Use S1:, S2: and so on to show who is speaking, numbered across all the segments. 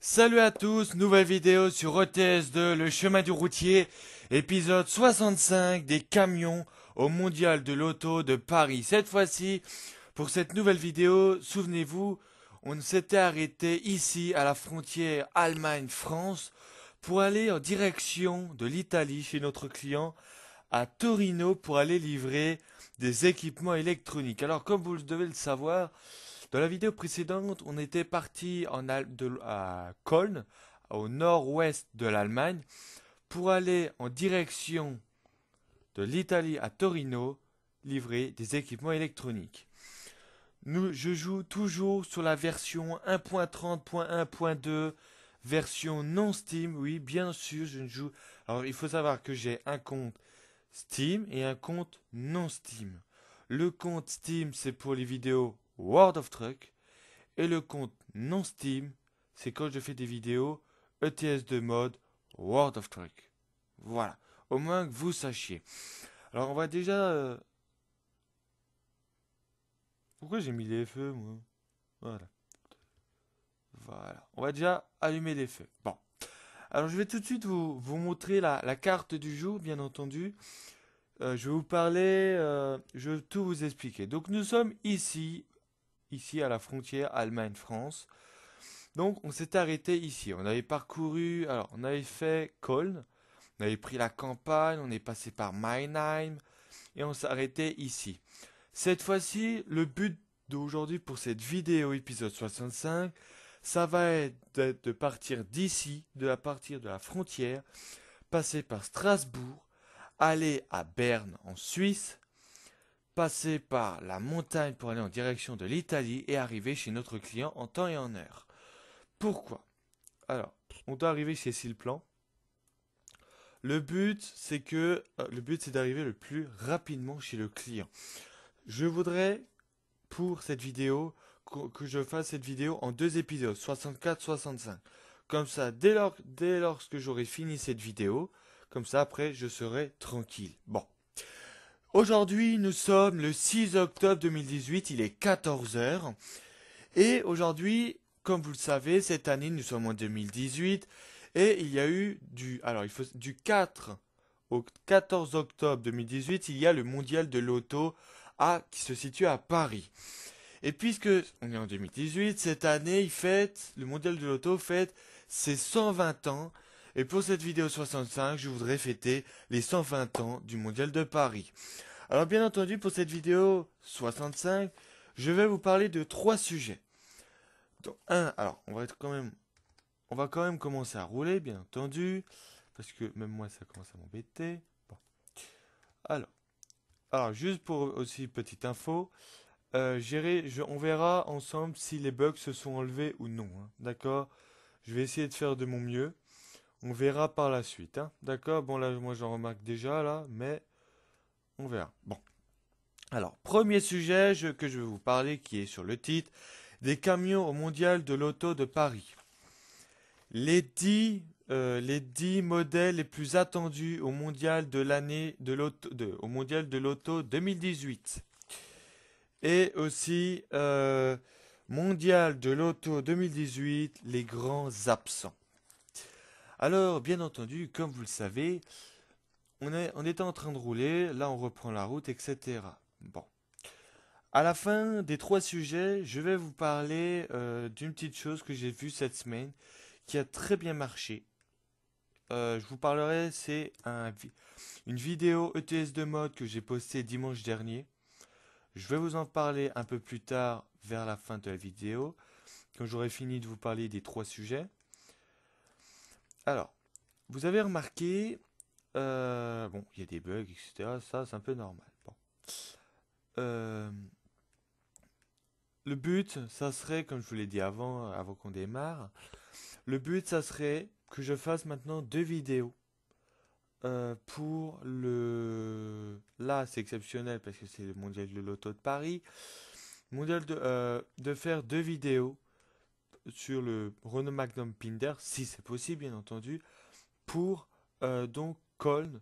S1: Salut à tous, nouvelle vidéo sur ETS2, le chemin du routier, épisode 65 des camions au mondial de l'auto de Paris. Cette fois-ci, pour cette nouvelle vidéo, souvenez-vous, on s'était arrêté ici à la frontière Allemagne-France pour aller en direction de l'Italie chez notre client à Torino pour aller livrer des équipements électroniques. Alors comme vous devez le savoir, dans la vidéo précédente, on était parti en à Cologne, au nord-ouest de l'Allemagne, pour aller en direction de l'Italie à Torino, livrer des équipements électroniques. Nous, je joue toujours sur la version 1.30.1.2, version non Steam. Oui, bien sûr, je ne joue. Alors, il faut savoir que j'ai un compte Steam et un compte non Steam. Le compte Steam, c'est pour les vidéos World of Truck et le compte non Steam, c'est quand je fais des vidéos ets de mode World of Truck. Voilà, au moins que vous sachiez. Alors on va déjà... Euh, pourquoi j'ai mis les feux moi Voilà. Voilà, on va déjà allumer les feux. Bon. Alors je vais tout de suite vous, montrer la, carte du jour, bien entendu. Euh, je vais vous parler, euh, je vais tout vous expliquer. Donc nous sommes ici ici à la frontière Allemagne-France. Donc on s'est arrêté ici. On avait parcouru, alors on avait fait Colne, on avait pris la campagne, on est passé par Meinheim et on s'est arrêté ici. Cette fois-ci, le but d'aujourd'hui pour cette vidéo épisode 65, ça va être de partir d'ici, de partir de la frontière, passer par Strasbourg, aller à Berne en Suisse, passer par la montagne pour aller en direction de l'Italie et arriver chez notre client en temps et en heure. Pourquoi Alors, on doit arriver chez Silplan. Le but, c'est que euh, le but, c'est d'arriver le plus rapidement chez le client. Je voudrais, pour cette vidéo, que je fasse cette vidéo en deux épisodes, 64-65. Comme ça, dès lors, dès lorsque j'aurai fini cette vidéo, comme ça après, je serai tranquille. Bon. Aujourd'hui, nous sommes le 6 octobre 2018, il est 14h. Et aujourd'hui, comme vous le savez, cette année, nous sommes en 2018. Et il y a eu du, alors, il faut, du 4 au 14 octobre 2018, il y a le mondial de l'auto A qui se situe à Paris. Et puisque on est en 2018, cette année, le mondial de l'auto fête ses 120 ans. Et pour cette vidéo 65, je voudrais fêter les 120 ans du Mondial de Paris. Alors bien entendu, pour cette vidéo 65, je vais vous parler de trois sujets. Donc un, alors on va être quand même, on va quand même commencer à rouler, bien entendu, parce que même moi ça commence à m'embêter. Alors, alors juste pour aussi petite info, euh, on verra ensemble si les bugs se sont enlevés ou non. Hein. D'accord Je vais essayer de faire de mon mieux. On verra par la suite, hein. D'accord Bon, là, moi, j'en remarque déjà, là, mais on verra. Bon. Alors, premier sujet que je vais vous parler, qui est sur le titre, des camions au Mondial de l'Auto de Paris. Les dix euh, les modèles les plus attendus au Mondial de l'année de l'auto, au Mondial de l'Auto 2018. Et aussi, euh, Mondial de l'Auto 2018, les grands absents. Alors, bien entendu, comme vous le savez, on, est, était en train de rouler, là on reprend la route, etc. Bon. À la fin des trois sujets, je vais vous parler euh, d'une petite chose que j'ai vue cette semaine qui a très bien marché. Euh, je vous parlerai, c'est une vidéo ETS de mode que j'ai postée dimanche dernier. Je vais vous en parler un peu plus tard vers la fin de la vidéo, quand j'aurai fini de vous parler des trois sujets. Alors, vous avez remarqué, euh, bon, il y a des bugs, etc. Ça, c'est un peu normal. Euh, le but, ça serait, comme je vous l'ai dit avant, avant qu'on démarre, le but, ça serait que je fasse maintenant deux vidéos. Euh, pour le... Là, c'est exceptionnel parce que c'est le mondial de l'auto de Paris. Mondial de, de faire deux vidéos sur le Renault Magnum Pinder, si c'est possible bien entendu, pour euh, donc Colne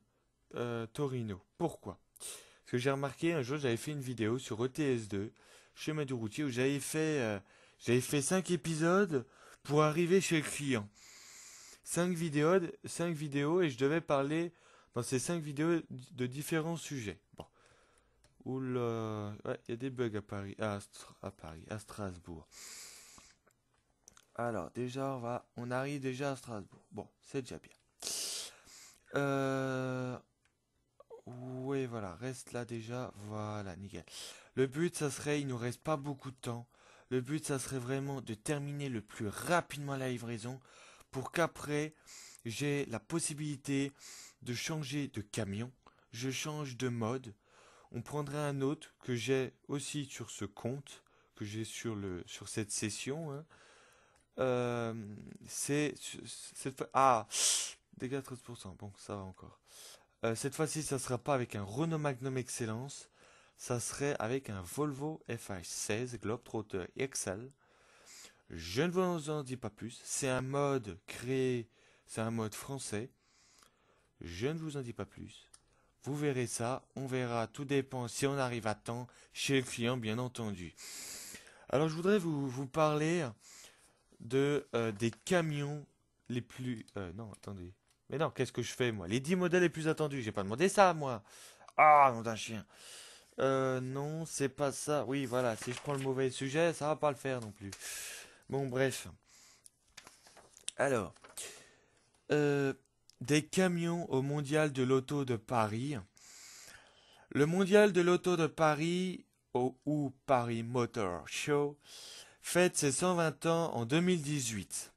S1: euh, Torino. Pourquoi Parce que j'ai remarqué un jour j'avais fait une vidéo sur ETS2, schéma du routier, où j'avais fait euh, fait 5 épisodes pour arriver chez le client. 5 vidéos, vidéos et je devais parler dans ces 5 vidéos de différents sujets. Bon. il y a des bugs à Paris, à Paris, à Strasbourg. Alors, déjà, on, va, on arrive déjà à Strasbourg. Bon, c'est déjà bien. Euh, oui, voilà, reste là déjà. Voilà, nickel. Le but, ça serait, il nous reste pas beaucoup de temps. Le but, ça serait vraiment de terminer le plus rapidement la livraison pour qu'après, j'ai la possibilité de changer de camion. Je change de mode. On prendrait un autre que j'ai aussi sur ce compte, que j'ai sur, le, sur cette session. Hein. Euh, c'est cette ah dégâts 13%. bon ça va encore euh, cette fois-ci ça sera pas avec un Renault Magnum Excellence ça serait avec un Volvo FH16 Globetrotter XL je ne vous en dis pas plus c'est un mode créé c'est un mode français je ne vous en dis pas plus vous verrez ça on verra tout dépend si on arrive à temps chez le client bien entendu alors je voudrais vous parler de euh, des camions les plus... Euh, non, attendez. Mais non, qu'est-ce que je fais, moi Les 10 modèles les plus attendus. J'ai pas demandé ça, moi. Ah, nom d'un chien. Euh, non, c'est pas ça. Oui, voilà, si je prends le mauvais sujet, ça va pas le faire non plus. Bon, bref. Alors, des camions au Mondial de l'Auto de Paris. Le Mondial de l'Auto de Paris, au, ou Paris Motor Show, fête ses 120 ans en 2018.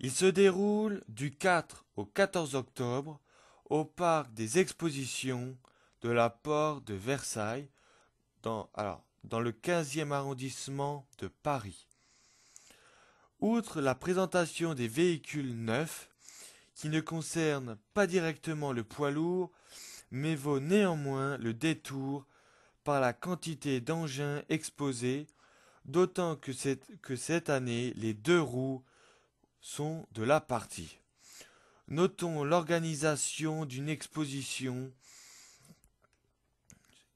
S1: Il se déroule du 4 au 14 octobre au parc des expositions de la Porte de Versailles, dans, alors, dans le 15e arrondissement de Paris. Outre la présentation des véhicules neufs, qui ne concerne pas directement le poids lourd, mais vaut néanmoins le détour par la quantité d'engins exposés d'autant que, que cette année, les deux roues sont de la partie. Notons l'organisation d'une exposition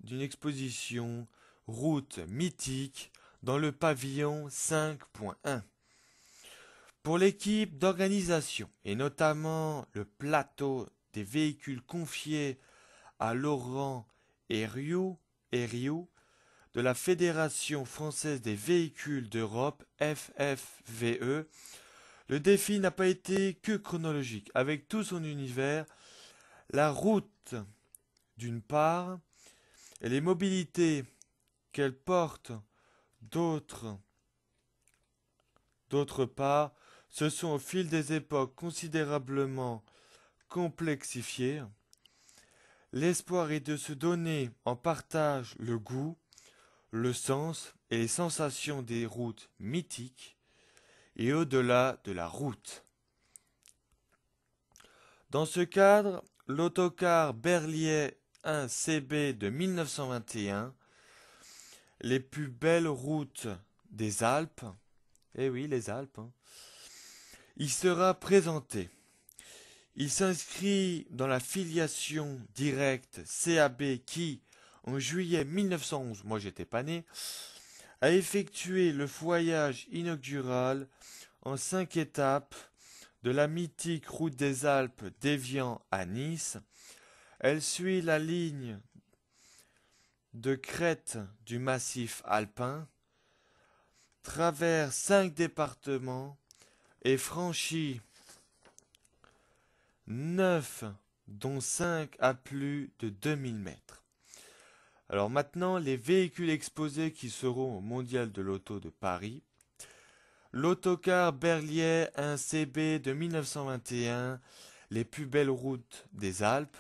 S1: d'une exposition route mythique dans le pavillon 5.1. Pour l'équipe d'organisation et notamment le plateau des véhicules confiés à Laurent et de la Fédération française des véhicules d'Europe, FFVE, le défi n'a pas été que chronologique. Avec tout son univers, la route d'une part, et les mobilités qu'elle porte d'autre part, se sont au fil des époques considérablement complexifiées. L'espoir est de se donner en partage le goût, le sens et les sensations des routes mythiques et au-delà de la route. Dans ce cadre, l'autocar Berlier 1 CB de 1921, les plus belles routes des Alpes, eh oui, les Alpes, il hein, sera présenté. Il s'inscrit dans la filiation directe CAB qui, en juillet 1911, moi j'étais pas né, a effectué le voyage inaugural en cinq étapes de la mythique route des Alpes déviant à Nice. Elle suit la ligne de crête du massif alpin, traverse cinq départements et franchit neuf, dont cinq à plus de 2000 mètres. Alors maintenant, les véhicules exposés qui seront au Mondial de l'Auto de Paris. L'autocar Berlier, 1 CB de 1921, les plus belles routes des Alpes.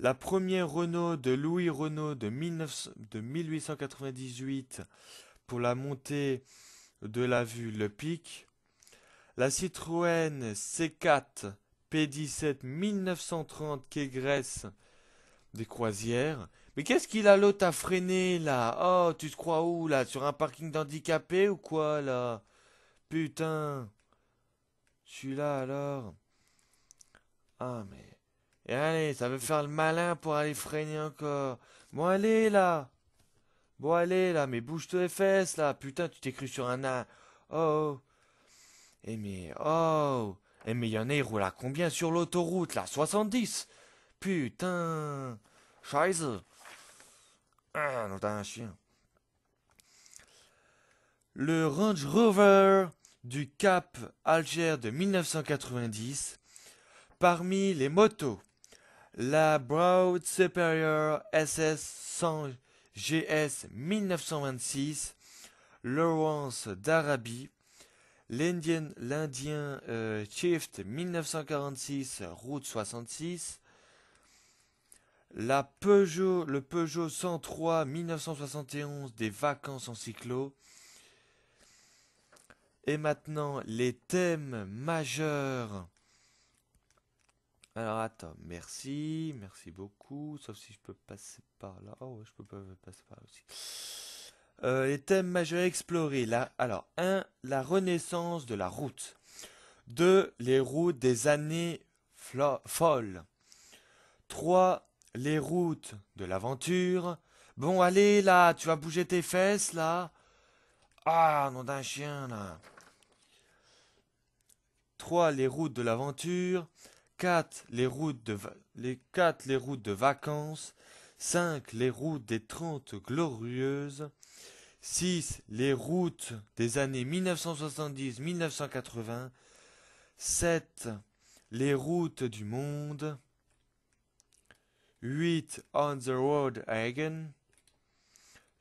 S1: La première Renault de Louis Renault de, 1898 pour la montée de la vue Le Pic. La Citroën C4 P17 1930 qui graisse des Croisières mais qu'est-ce qu'il a l'autre à freiner là Oh, tu te crois où là Sur un parking d'handicapés ou quoi là Putain celui là alors Ah mais. Et allez, ça veut faire le malin pour aller freiner encore. Bon allez là Bon allez là, mais bouge tes fesses là Putain, tu t'es cru sur un nain oh, oh Eh mais. Oh Eh mais il y en a, ils roulent à combien sur l'autoroute là 70 Putain Scheiße ah, Le Range Rover du Cap Alger de 1990. Parmi les motos, la Broad Superior SS 100 GS 1926, Lawrence d'Arabie, l'Indien euh, Shift 1946, route 66, la Peugeot, le Peugeot 103 1971 des vacances en cyclo. Et maintenant, les thèmes majeurs. Alors, attends, merci, merci beaucoup. Sauf si je peux passer par là. Oh, je peux pas passer par là aussi. Euh, les thèmes majeurs explorés. Là, alors, 1. La renaissance de la route. 2. Les routes des années folles. 3. Les routes de l'aventure. Bon, allez là, tu vas bouger tes fesses là. Ah, nom d'un chien là. 3. Les routes de l'aventure. 4. Les routes de, les 4. Les routes de vacances. 5. Les routes des Trente Glorieuses. 6. Les routes des années 1970-1980. 7. Les routes du monde. 8 On the Road Again.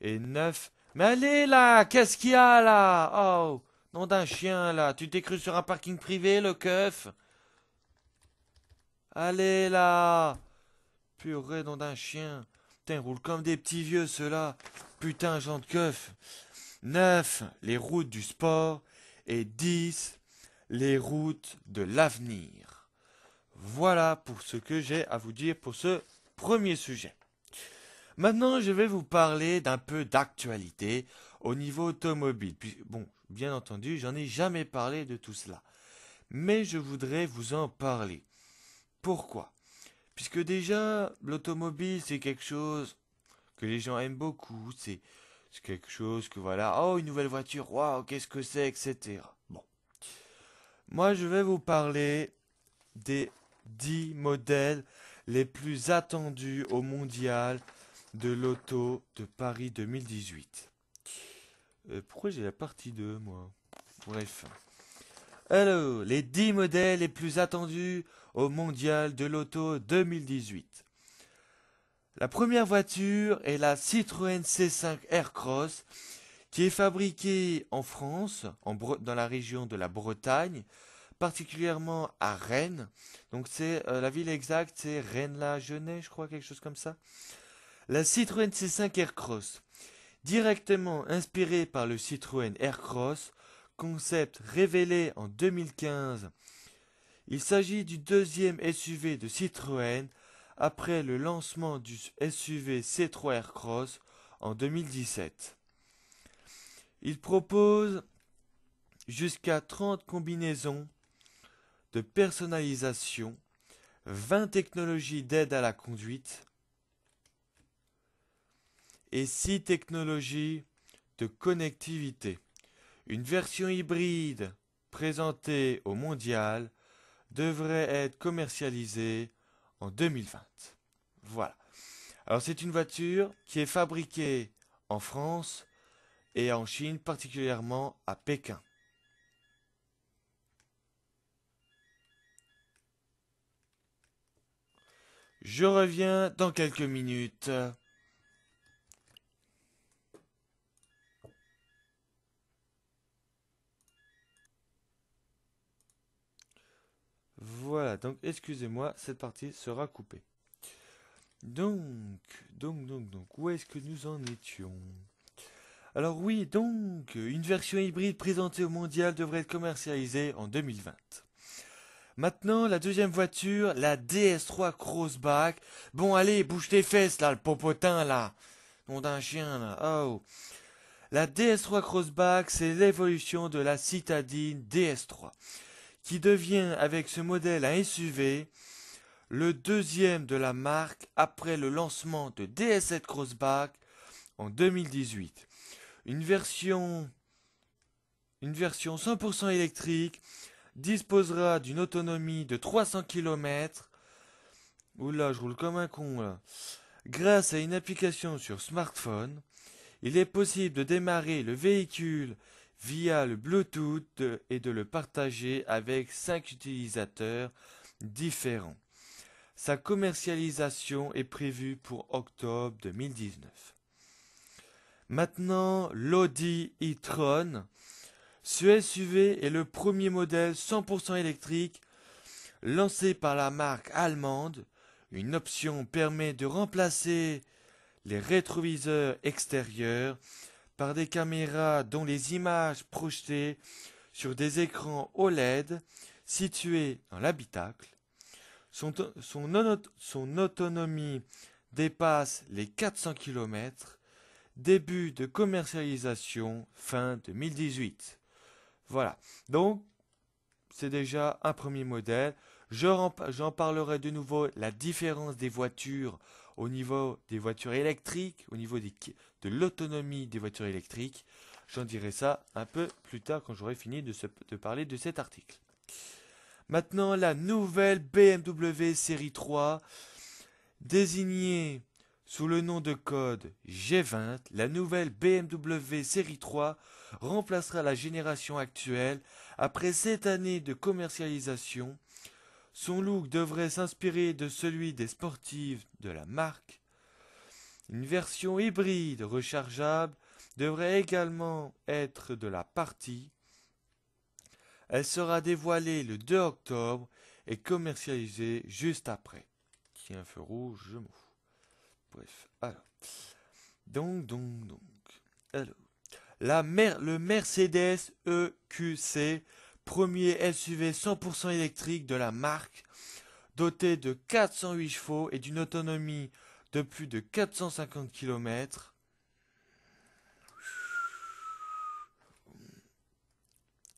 S1: Et 9. Mais allez là Qu'est-ce qu'il y a là Oh Nom d'un chien là Tu t'es cru sur un parking privé le keuf Allez là Purée nom d'un chien Putain, ils comme des petits vieux ceux-là Putain, genre de keuf 9. Les routes du sport. Et 10. Les routes de l'avenir. Voilà pour ce que j'ai à vous dire pour ce premier sujet. Maintenant, je vais vous parler d'un peu d'actualité au niveau automobile. bon, bien entendu, j'en ai jamais parlé de tout cela. Mais je voudrais vous en parler. Pourquoi Puisque déjà, l'automobile, c'est quelque chose que les gens aiment beaucoup. C'est quelque chose que voilà, oh, une nouvelle voiture, waouh, qu'est-ce que c'est, etc. Bon. Moi, je vais vous parler des 10 modèles les plus attendus au mondial de l'auto de Paris 2018. Euh, pourquoi j'ai la partie 2, moi Bref. Alors, les 10 modèles les plus attendus au mondial de l'auto 2018. La première voiture est la Citroën C5 Aircross, qui est fabriquée en France, en dans la région de la Bretagne, particulièrement à Rennes. Donc c'est euh, la ville exacte, c'est Rennes-la-Genêt, je crois, quelque chose comme ça. La Citroën C5 Aircross, directement inspirée par le Citroën Aircross, concept révélé en 2015. Il s'agit du deuxième SUV de Citroën après le lancement du SUV C3 Aircross en 2017. Il propose jusqu'à 30 combinaisons de personnalisation, 20 technologies d'aide à la conduite et 6 technologies de connectivité. Une version hybride présentée au mondial devrait être commercialisée en 2020. Voilà. Alors c'est une voiture qui est fabriquée en France et en Chine, particulièrement à Pékin. Je reviens dans quelques minutes. Voilà, donc excusez-moi, cette partie sera coupée. Donc, donc, donc, donc, où est-ce que nous en étions Alors oui, donc, une version hybride présentée au mondial devrait être commercialisée en 2020. Maintenant, la deuxième voiture, la DS3 Crossback. Bon, allez, bouge tes fesses, là, le popotin, là. Nom d'un chien, là. Oh. La DS3 Crossback, c'est l'évolution de la citadine DS3, qui devient avec ce modèle à SUV, le deuxième de la marque après le lancement de DS7 Crossback en 2018. Une version, une version 100% électrique, disposera d'une autonomie de 300 km. Oula, je roule comme un con Grâce à une application sur smartphone, il est possible de démarrer le véhicule via le Bluetooth et de le partager avec 5 utilisateurs différents. Sa commercialisation est prévue pour octobre 2019. Maintenant, l'Audi e-tron ce SUV est le premier modèle 100% électrique lancé par la marque allemande. Une option permet de remplacer les rétroviseurs extérieurs par des caméras dont les images projetées sur des écrans OLED situés dans l'habitacle. Son, autonomie dépasse les 400 km. Début de commercialisation fin 2018. Voilà. Donc, c'est déjà un premier modèle. J'en parlerai de nouveau la différence des voitures au niveau des voitures électriques, au niveau de l'autonomie des voitures électriques. J'en dirai ça un peu plus tard quand j'aurai fini de, de, parler de cet article. Maintenant, la nouvelle BMW série 3, désignée sous le nom de code G20, la nouvelle BMW série 3 remplacera la génération actuelle après sept années de commercialisation. Son look devrait s'inspirer de celui des sportives de la marque. Une version hybride rechargeable devrait également être de la partie. Elle sera dévoilée le 2 octobre et commercialisée juste après. Qui feu rouge, Bref, alors. Donc, donc, donc. Alors le Mercedes EQC, premier SUV 100% électrique de la marque, doté de 408 chevaux et d'une autonomie de plus de 450 km.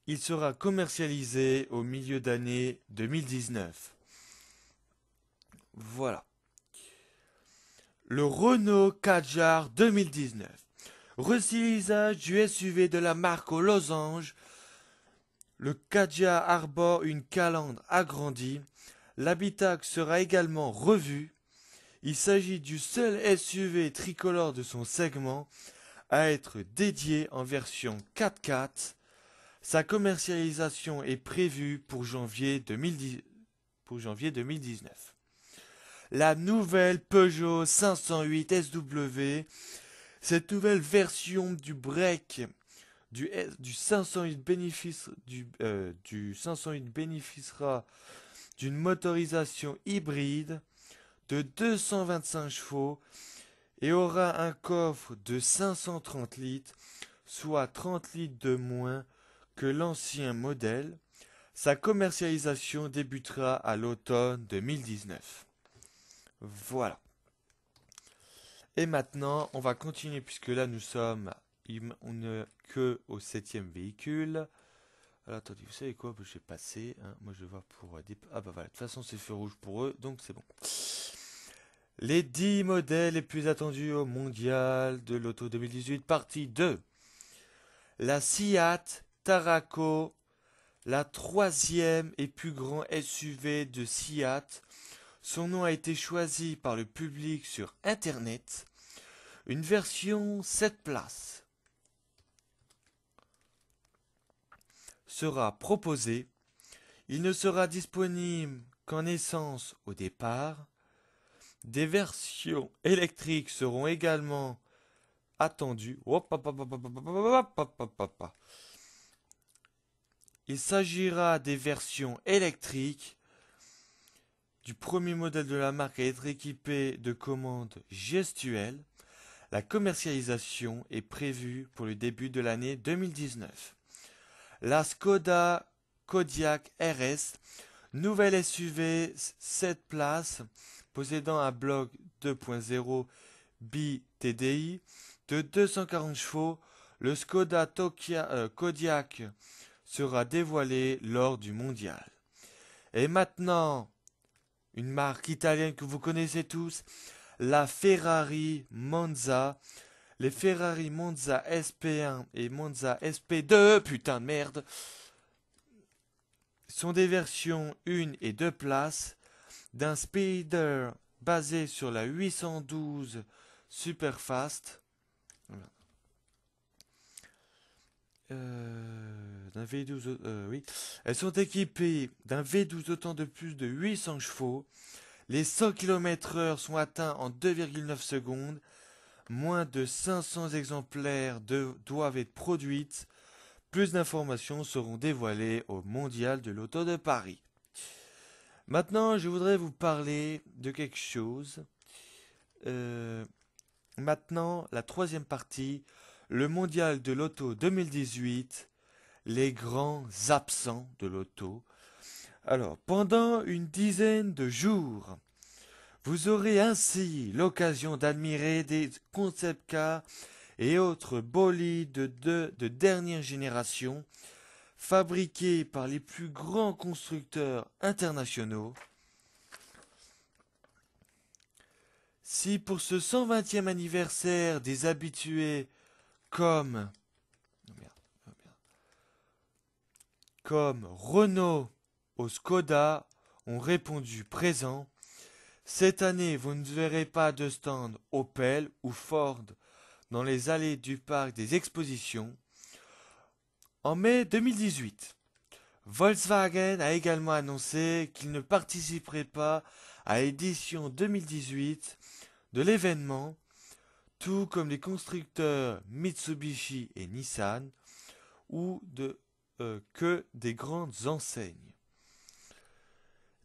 S1: Il sera commercialisé au milieu d'année 2019. Voilà. Le Renault Kadjar 2019. Recyclage du SUV de la marque aux losanges. Le Kadia arbore une calandre agrandie. L'habitacle sera également revu. Il s'agit du seul SUV tricolore de son segment à être dédié en version 4x4. Sa commercialisation est prévue pour janvier, pour janvier 2019. La nouvelle Peugeot 508 SW cette nouvelle version du break du, eh, du du 508 euh, bénéficiera d'une motorisation hybride de 225 chevaux et aura un coffre de 530 litres, soit 30 litres de moins que l'ancien modèle. Sa commercialisation débutera à l'automne 2019. Voilà. Et maintenant, on va continuer puisque là nous sommes on ne que au septième véhicule. Alors attendez, vous savez quoi Je passé. Hein, moi je vais pour euh, Ah bah voilà, de toute façon c'est feu rouge pour eux, donc c'est bon. Les 10 modèles les plus attendus au mondial de l'auto 2018, partie 2. La Seat Taraco, la troisième et plus grand SUV de Seat. Son nom a été choisi par le public sur Internet une version 7 places sera proposée. Il ne sera disponible qu'en essence au départ. Des versions électriques seront également attendues. Il s'agira des versions électriques du premier modèle de la marque à être équipé de commandes gestuelles. La commercialisation est prévue pour le début de l'année 2019. La Skoda Kodiak RS, nouvelle SUV 7 places, possédant un bloc 2.0 BTDI de 240 chevaux, le Skoda Tokia, euh, sera dévoilé lors du mondial. Et maintenant, une marque italienne que vous connaissez tous, la Ferrari Monza, les Ferrari Monza SP1 et Monza SP2, putain de merde, sont des versions 1 et 2 places d'un speeder basé sur la 812 Superfast. V12, euh, euh, oui. Elles sont équipées d'un V12 autant de plus de 800 chevaux les 100 km heure sont atteints en 2,9 secondes. Moins de 500 exemplaires doivent être produites. Plus d'informations seront dévoilées au Mondial de l'Auto de Paris. Maintenant, je voudrais vous parler de quelque chose. Euh, maintenant, la troisième partie, le Mondial de l'Auto 2018, les grands absents de l'Auto alors, pendant une dizaine de jours, vous aurez ainsi l'occasion d'admirer des concept cars et autres bolides de, dernière génération fabriqués par les plus grands constructeurs internationaux. Si pour ce 120e anniversaire des habitués comme, oh oh comme Renault, aux Skoda ont répondu présent. Cette année, vous ne verrez pas de stand Opel ou Ford dans les allées du parc des expositions. En mai 2018, Volkswagen a également annoncé qu'il ne participerait pas à l'édition 2018 de l'événement, tout comme les constructeurs Mitsubishi et Nissan, ou euh, que des grandes enseignes.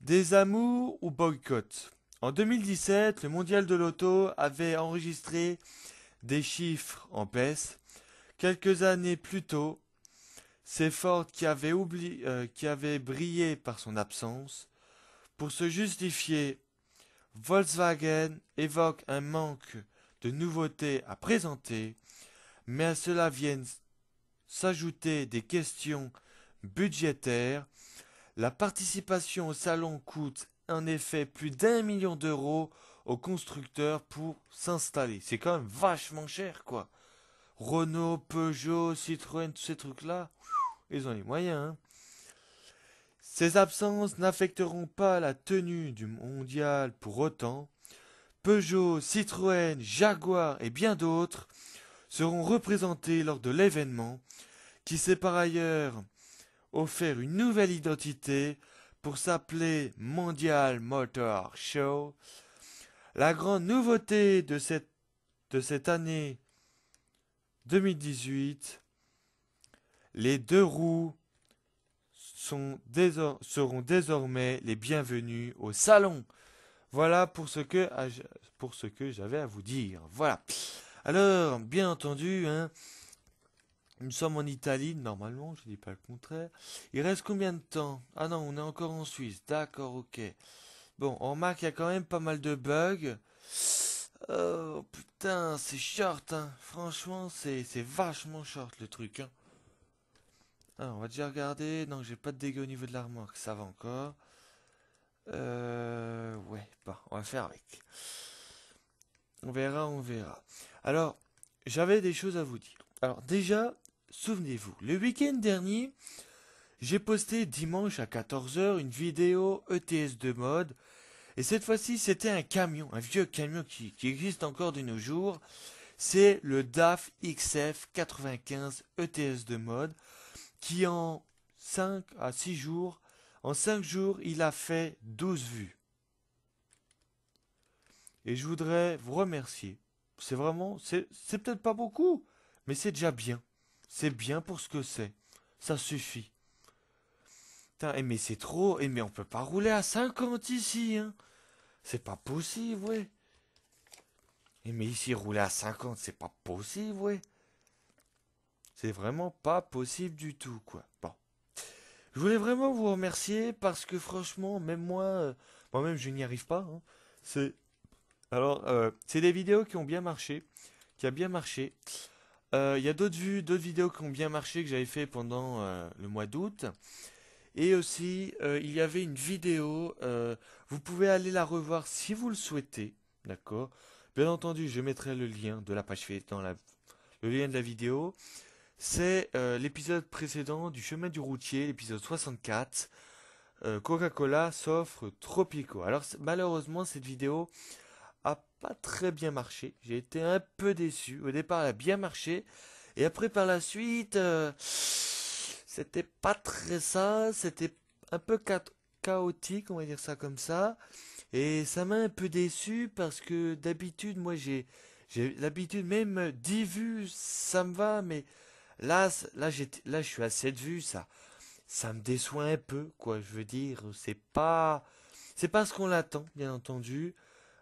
S1: Des amours ou boycott En 2017, le mondial de l'auto avait enregistré des chiffres en baisse. Quelques années plus tôt, c'est Ford qui avait, euh, qui avait brillé par son absence. Pour se justifier, Volkswagen évoque un manque de nouveautés à présenter, mais à cela viennent s'ajouter des questions budgétaires la participation au salon coûte en effet plus d'un million d'euros aux constructeurs pour s'installer. C'est quand même vachement cher, quoi. Renault, Peugeot, Citroën, tous ces trucs-là, ils ont les moyens. Hein. Ces absences n'affecteront pas la tenue du mondial pour autant. Peugeot, Citroën, Jaguar et bien d'autres seront représentés lors de l'événement, qui s'est par ailleurs offert une nouvelle identité pour s'appeler Mondial Motor Show. La grande nouveauté de cette, de cette année 2018, les deux roues sont seront désormais les bienvenus au salon. Voilà pour ce que, pour ce que j'avais à vous dire. Voilà. Alors, bien entendu, hein, nous sommes en Italie, normalement, je dis pas le contraire. Il reste combien de temps Ah non, on est encore en Suisse. D'accord, ok. Bon, on remarque qu'il y a quand même pas mal de bugs. Oh putain, c'est short, hein. Franchement, c'est vachement short le truc, hein. Alors, ah, on va déjà regarder. Non, j'ai pas de dégâts au niveau de l'armoire, remorque, ça va encore. Euh, ouais, bah, on va faire avec. On verra, on verra. Alors, j'avais des choses à vous dire. Alors, déjà, Souvenez-vous, le week-end dernier, j'ai posté dimanche à 14h une vidéo ETS de mode. Et cette fois-ci, c'était un camion, un vieux camion qui, existe encore de nos jours. C'est le DAF XF 95 ETS de mode qui en 5 à 6 jours, en 5 jours, il a fait 12 vues. Et je voudrais vous remercier. C'est vraiment, c'est peut-être pas beaucoup, mais c'est déjà bien. C'est bien pour ce que c'est. Ça suffit. Putain, eh, mais c'est trop. Et eh, mais on peut pas rouler à 50 ici, hein. C'est pas possible, ouais. Et eh, mais ici, rouler à 50, c'est pas possible, ouais. C'est vraiment pas possible du tout, quoi. Bon. Je voulais vraiment vous remercier parce que franchement, même moi, euh, moi-même, je n'y arrive pas. Hein. C'est alors, euh, c'est des vidéos qui ont bien marché, qui a bien marché. Il euh, y a d'autres vues, d'autres vidéos qui ont bien marché que j'avais fait pendant euh, le mois d'août. Et aussi, euh, il y avait une vidéo, vous pouvez aller la revoir si vous le souhaitez, d'accord Bien entendu, je mettrai le lien de la page dans le lien de la vidéo. C'est l'épisode précédent du chemin du routier, l'épisode 64. Coca-Cola s'offre Tropico. Alors malheureusement, cette vidéo, pas très bien marché. J'ai été un peu déçu. Au départ, elle a bien marché. Et après, par la suite, euh, c'était pas très ça. C'était un peu chaotique, on va dire ça comme ça. Et ça m'a un peu déçu parce que d'habitude, moi, j'ai, j'ai l'habitude, même 10 vues, ça me va. Mais là, là, j'ai, là, je suis à 7 vues, ça, ça me déçoit un peu, quoi. Je veux dire, c'est pas, c'est pas ce qu'on l'attend, bien entendu.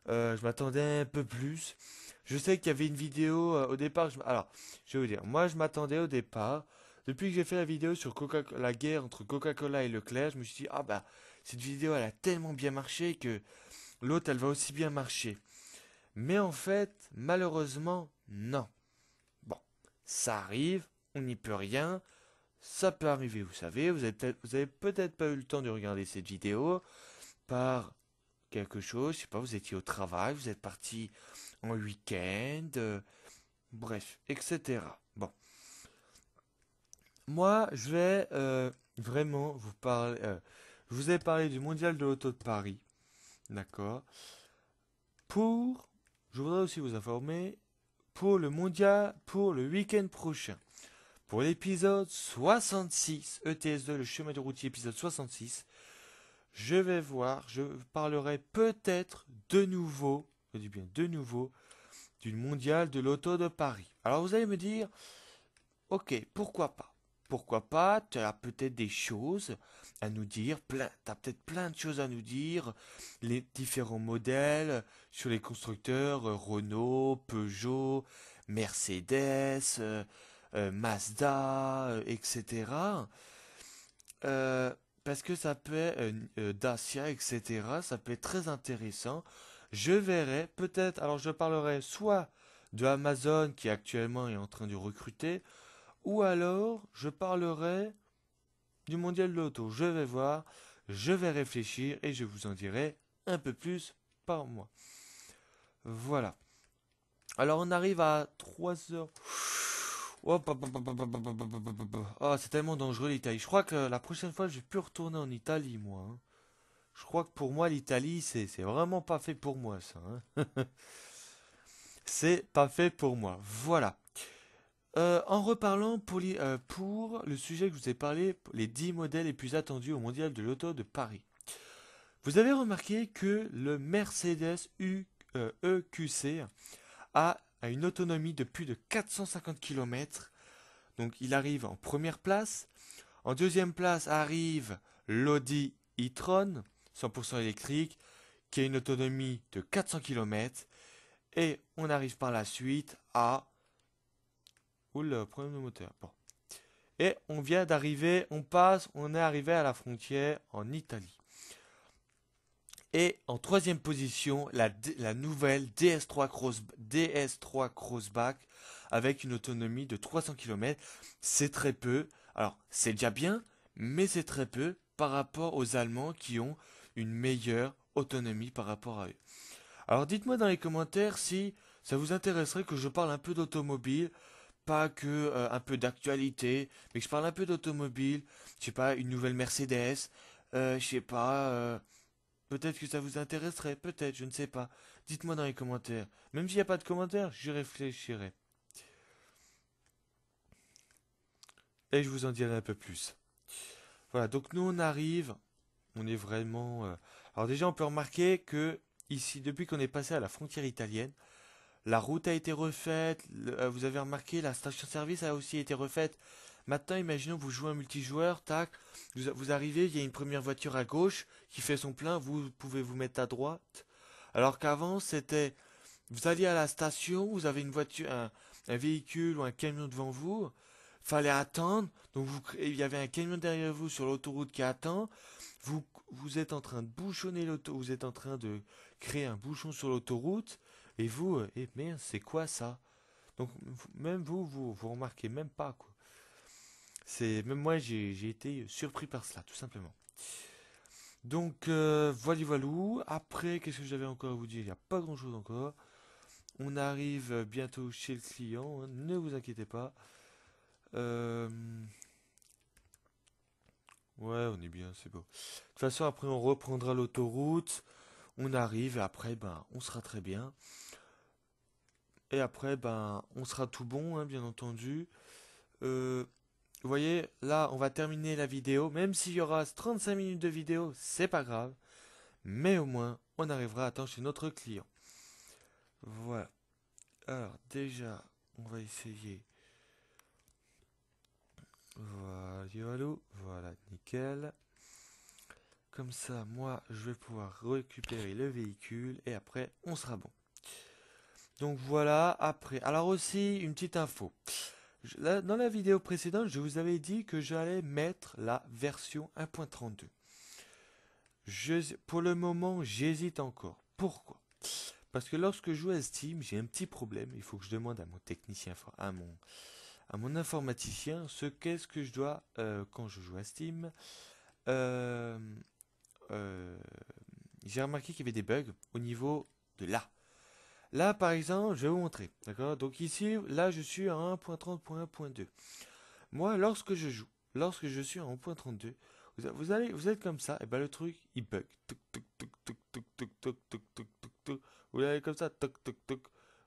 S1: Euh, je m'attendais un peu plus. Je sais qu'il y avait une vidéo euh, au départ. Alors, je vais vous dire, moi je m'attendais au départ. Depuis que j'ai fait la vidéo sur Coca la guerre entre Coca-Cola et Leclerc, je me suis dit, ah bah, cette vidéo elle a tellement bien marché que l'autre elle va aussi bien marcher. Mais en fait, malheureusement, non. Bon, ça arrive, on n'y peut rien. Ça peut arriver, vous savez, vous avez peut-être pas eu le temps de regarder cette vidéo par quelque chose, je sais pas, vous étiez au travail, vous êtes parti en week-end, euh, bref, etc. Bon. Moi, je vais euh, vraiment vous parler. Euh, je vous ai parlé du mondial de l'auto de Paris, d'accord Pour, je voudrais aussi vous informer, pour le mondial, pour le week-end prochain, pour l'épisode 66, ETS2, le chemin de routier, épisode 66, je vais voir, je parlerai peut-être de nouveau, je dis bien de nouveau, d'une mondiale de l'auto de Paris. Alors vous allez me dire, ok, pourquoi pas Pourquoi pas Tu as peut-être des choses à nous dire, plein, tu as peut-être plein de choses à nous dire, les différents modèles sur les constructeurs euh, Renault, Peugeot, Mercedes, euh, euh, Mazda, etc. Euh, parce que ça peut être euh, euh, Dacia, etc. Ça peut être très intéressant. Je verrai peut-être, alors je parlerai soit de Amazon qui actuellement est en train de recruter, ou alors je parlerai du mondial de l'auto. Je vais voir, je vais réfléchir et je vous en dirai un peu plus par mois. Voilà. Alors on arrive à 3 heures. Oh, c'est tellement dangereux l'Italie. Je crois que la prochaine fois, je vais plus retourner en Italie, moi. Je crois que pour moi, l'Italie, c'est vraiment pas fait pour moi, ça. c'est pas fait pour moi. Voilà. en reparlant pour, le sujet que je vous ai parlé, les 10 modèles les plus attendus au Mondial de l'Auto de Paris. Vous avez remarqué que le Mercedes U, EQC a a une autonomie de plus de 450 km. Donc il arrive en première place. En deuxième place arrive l'Audi e-tron 100% électrique qui a une autonomie de 400 km. Et on arrive par la suite à... Oula, problème de moteur. Bon. Et on vient d'arriver, on passe, on est arrivé à la frontière en Italie. Et en troisième position, la, nouvelle DS3, DS3 Crossback avec une autonomie de 300 km. C'est très peu. Alors, c'est déjà bien, mais c'est très peu par rapport aux Allemands qui ont une meilleure autonomie par rapport à eux. Alors, dites-moi dans les commentaires si ça vous intéresserait que je parle un peu d'automobile, pas que euh, un peu d'actualité, mais que je parle un peu d'automobile, je sais pas, une nouvelle Mercedes, Je euh, je sais pas... Euh, Peut-être que ça vous intéresserait, peut-être, je ne sais pas. Dites-moi dans les commentaires. Même s'il n'y a pas de commentaires, j'y réfléchirai. Et je vous en dirai un peu plus. Voilà, donc nous on arrive, on est vraiment... Euh, alors déjà on peut remarquer que ici, depuis qu'on est passé à la frontière italienne, la route a été refaite, euh, vous avez remarqué, la station-service a aussi été refaite. Maintenant, imaginons vous jouez un multijoueur, tac, vous, arrivez, il y a une première voiture à gauche qui fait son plein, vous pouvez vous mettre à droite. Alors qu'avant, c'était vous alliez à la station, vous avez une voiture, un, véhicule ou un camion devant vous, fallait attendre, donc vous, il y avait un camion derrière vous sur l'autoroute qui attend, vous, vous êtes en train de bouchonner l'auto, vous êtes en train de créer un bouchon sur l'autoroute, et vous, euh, eh merde, c'est quoi ça Donc même vous, vous, vous remarquez même pas quoi. C'est même moi j'ai été surpris par cela, tout simplement. Donc voilà euh, voilà voilou. Après, qu'est-ce que j'avais encore à vous dire Il n'y a pas grand chose encore. On arrive euh, bientôt chez le client, hein. ne vous inquiétez pas. Euh, ouais, on est bien, c'est beau. De toute façon, après, on reprendra l'autoroute. On arrive et après, ben, on sera très bien. Et après, ben, on sera tout bon, hein, bien entendu. Vous voyez, là, on va terminer la vidéo. Même s'il y aura 35 minutes de vidéo, c'est pas grave. Mais au moins, on arrivera à temps chez notre client. Voilà. Alors, déjà, on va essayer. Voilà, voilà, nickel. Comme ça, moi, je vais pouvoir récupérer le véhicule et après, on sera bon. Donc voilà, après. Alors aussi, une petite info dans la vidéo précédente, je vous avais dit que j'allais mettre la version 1.32. pour le moment, j'hésite encore. Pourquoi Parce que lorsque je joue à Steam, j'ai un petit problème. Il faut que je demande à mon technicien, à mon, à mon informaticien, ce qu'est-ce que je dois, euh, quand je joue à Steam. Euh, euh, j'ai remarqué qu'il y avait des bugs au niveau de là. Là, par exemple, je vais vous montrer. D'accord Donc ici, là, je suis à 1.30.1.2. Moi, lorsque je joue, lorsque je suis à 1.32, vous, vous, allez, vous êtes comme ça, et ben le truc, il bug. Toc, toc, toc, toc, toc, toc, toc, toc, toc, toc, toc. Vous l'avez comme ça, toc, toc, toc.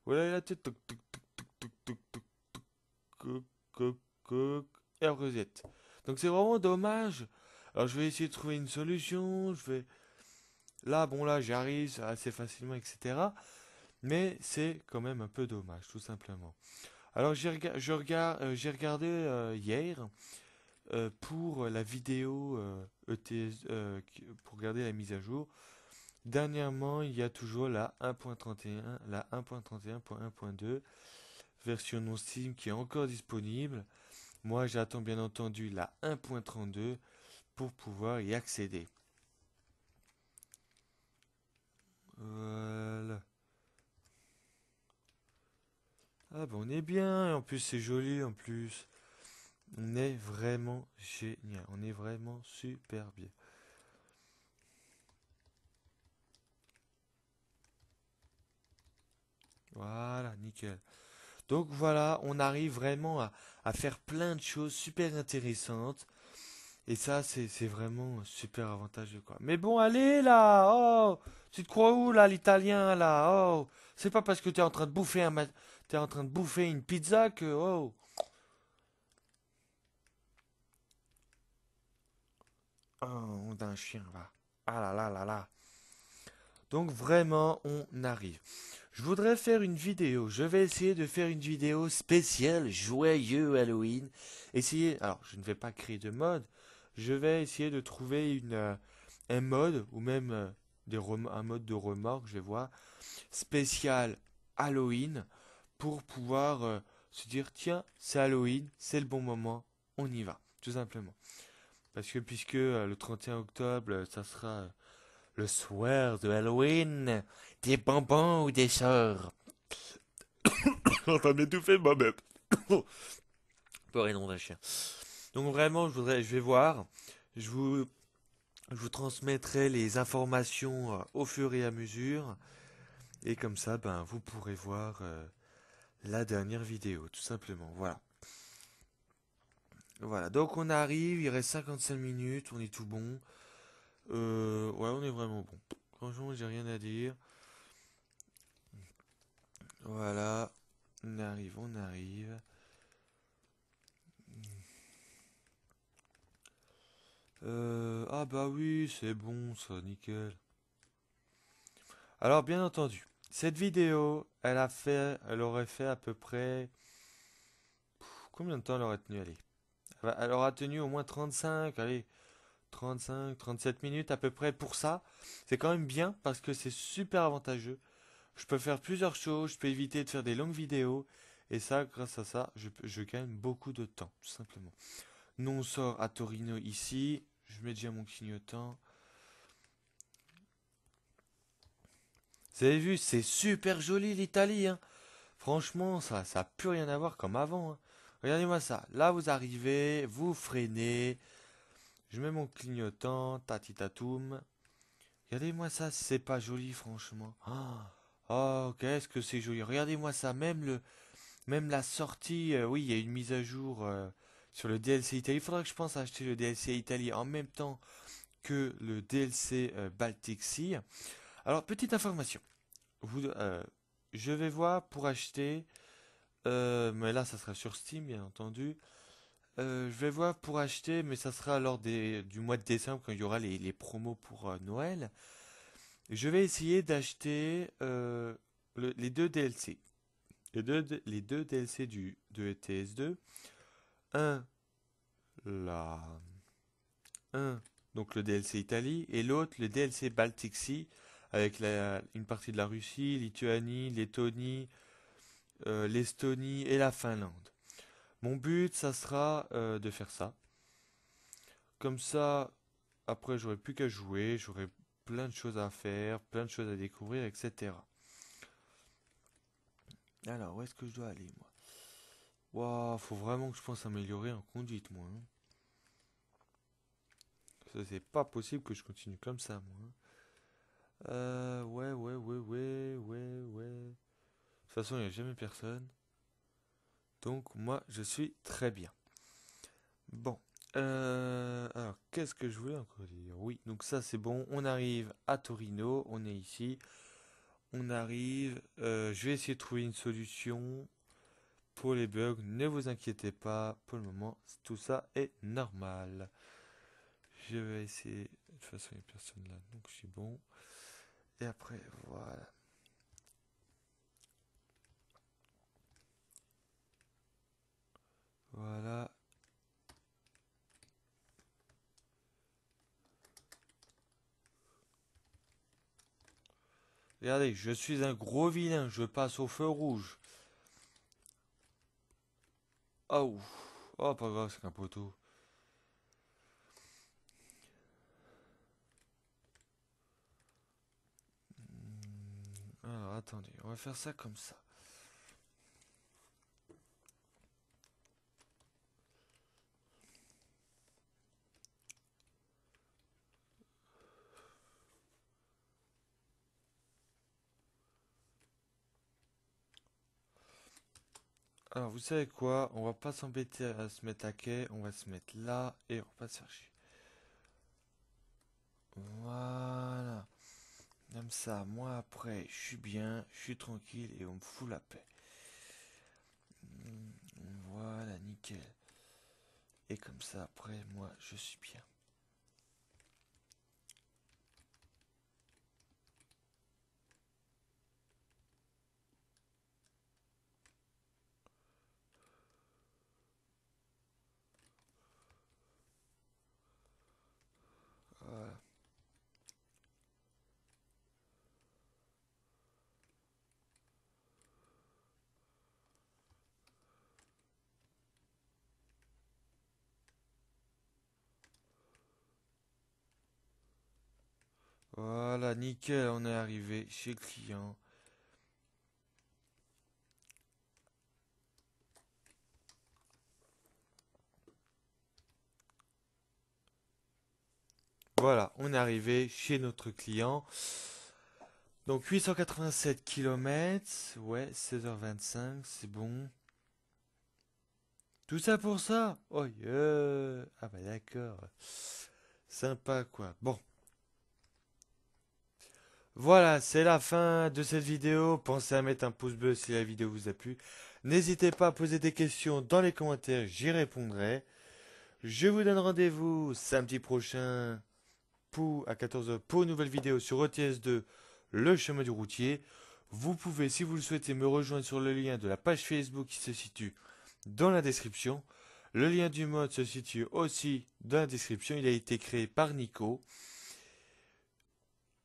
S1: Vous allez là-dessus, toc, toc, toc, toc, toc, toc, toc, toc, toc, et après vous êtes. Donc c'est vraiment dommage. Alors je vais essayer de trouver une solution, je vais... Là, bon, là, j'arrive assez facilement, etc. Mais c'est quand même un peu dommage, tout simplement. Alors j'ai euh, regardé euh, hier euh, pour la vidéo ETS, e pour regarder la mise à jour. Dernièrement, il y a toujours la 1.31, la 1.31.1.2 version non Steam qui est encore disponible. Moi, j'attends bien entendu la 1.32 pour pouvoir y accéder. Ah bah, on est bien, et en plus c'est joli en plus. On est vraiment génial, on est vraiment super bien. Voilà, nickel. Donc voilà, on arrive vraiment à, faire plein de choses super intéressantes. Et ça, c'est vraiment un super avantageux, quoi. Mais bon, allez, là Oh Tu te crois où, là, l'italien, là Oh C'est pas parce que tu es en train de bouffer un... T'es en train de bouffer une pizza que... Oh. Oh, d'un chien, va. Ah là là là là. Donc vraiment, on arrive. Je voudrais faire une vidéo. Je vais essayer de faire une vidéo spéciale joyeux Halloween. Essayer... Alors, je ne vais pas créer de mode. Je vais essayer de trouver une, euh, un mode, ou même euh, des un mode de remorque, je vais spécial Halloween pour pouvoir euh, se dire tiens, c'est Halloween, c'est le bon moment, on y va, tout simplement. Parce que puisque euh, le 31 octobre, euh, ça sera le soir de Halloween, des bonbons ou des sorts. J'entends m'étouffer moi-même. Pour et non d'un chien. Donc vraiment, je voudrais, je vais voir. Je vous, je vous transmettrai les informations au fur et à mesure. Et comme ça, ben, vous pourrez voir la dernière vidéo, tout simplement. Voilà. Voilà, donc on arrive, il reste 55 minutes, on est tout bon. Euh, ouais, on est vraiment bon. Franchement, j'ai rien à dire. Voilà, on arrive, on arrive. Euh, ah bah oui, c'est bon ça, nickel. Alors bien entendu, cette vidéo, elle, a fait, elle aurait fait à peu près... combien de temps elle aurait tenu allez Elle aura tenu au moins 35, allez, 35, 37 minutes à peu près pour ça. C'est quand même bien parce que c'est super avantageux. Je peux faire plusieurs choses, je peux éviter de faire des longues vidéos. Et ça, grâce à ça, je, gagne beaucoup de temps, tout simplement. Nous, sort à Torino ici. Je mets déjà mon clignotant. Vous avez vu, c'est super joli l'Italie. Hein. Franchement, ça n'a plus rien à voir comme avant. Hein. Regardez-moi ça. Là, vous arrivez, vous freinez. Je mets mon clignotant, Regardez-moi ça, c'est pas joli, franchement. Oh, oh, qu'est-ce que c'est joli. Regardez-moi ça, même le, même la sortie. Euh, oui, il y a une mise à jour euh, sur le DLC Italie. Il faudra que je pense acheter le DLC Italie en même temps que le DLC euh, Baltic Sea. Alors, petite information. Euh, je vais voir pour acheter, euh, mais là, ça sera sur Steam, bien entendu. Euh, je vais voir pour acheter, mais ça sera lors du mois de décembre quand il y aura les, promos pour Noël. Je vais essayer d'acheter les deux DLC. Les deux, DLC du, de ETS2. Un, la... Un, donc le DLC Italie, et l'autre, le DLC Baltic Sea, avec une partie de la Russie, Lituanie, Lettonie, euh, l'Estonie et la Finlande. Mon but, ça sera euh, de faire ça. Comme ça, après, j'aurai plus qu'à jouer, j'aurai plein de choses à faire, plein de choses à découvrir, etc. Alors, où est-ce que je dois aller, moi Waouh, faut vraiment que je pense améliorer en conduite, moi. ce hein. C'est pas possible que je continue comme ça, moi. Hein. Euh, ouais, ouais, ouais, ouais, ouais, ouais. De toute façon, il n'y a jamais personne. Donc, moi, je suis très bien. Bon. Euh, alors, qu'est-ce que je voulais encore dire Oui, donc ça, c'est bon. On arrive à Torino. On est ici. On arrive. Euh, je vais essayer de trouver une solution pour les bugs. Ne vous inquiétez pas. Pour le moment, tout ça est normal. Je vais essayer. De toute façon, il n'y a personne là. Donc, je suis bon. Et après, voilà. Voilà. Regardez, je suis un gros vilain, je passe au feu rouge. Oh, oh pas grave, c'est qu'un poteau. Alors, attendez, on va faire ça comme ça. Alors, vous savez quoi On va pas s'embêter à se mettre à quai. On va se mettre là et on va se faire Voilà. Comme ça, moi après, je suis bien, je suis tranquille et on me fout la paix. Mm, voilà, nickel. Et comme ça, après, moi, je suis bien. Voilà, nickel, on est arrivé chez le client. Voilà, on est arrivé chez notre client. Donc 887 km, ouais, 16h25, c'est bon. Tout ça pour ça Oh euh, yeah Ah bah d'accord. Sympa quoi. Bon. Voilà, c'est la fin de cette vidéo. Pensez à mettre un pouce bleu si la vidéo vous a plu. N'hésitez pas à poser des questions dans les commentaires, j'y répondrai. Je vous donne rendez-vous samedi prochain pour, à 14h pour une nouvelle vidéo sur ETS2, le chemin du routier. Vous pouvez, si vous le souhaitez, me rejoindre sur le lien de la page Facebook qui se situe dans la description. Le lien du mode se situe aussi dans la description. Il a été créé par Nico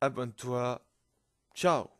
S1: abonne-toi. Ciao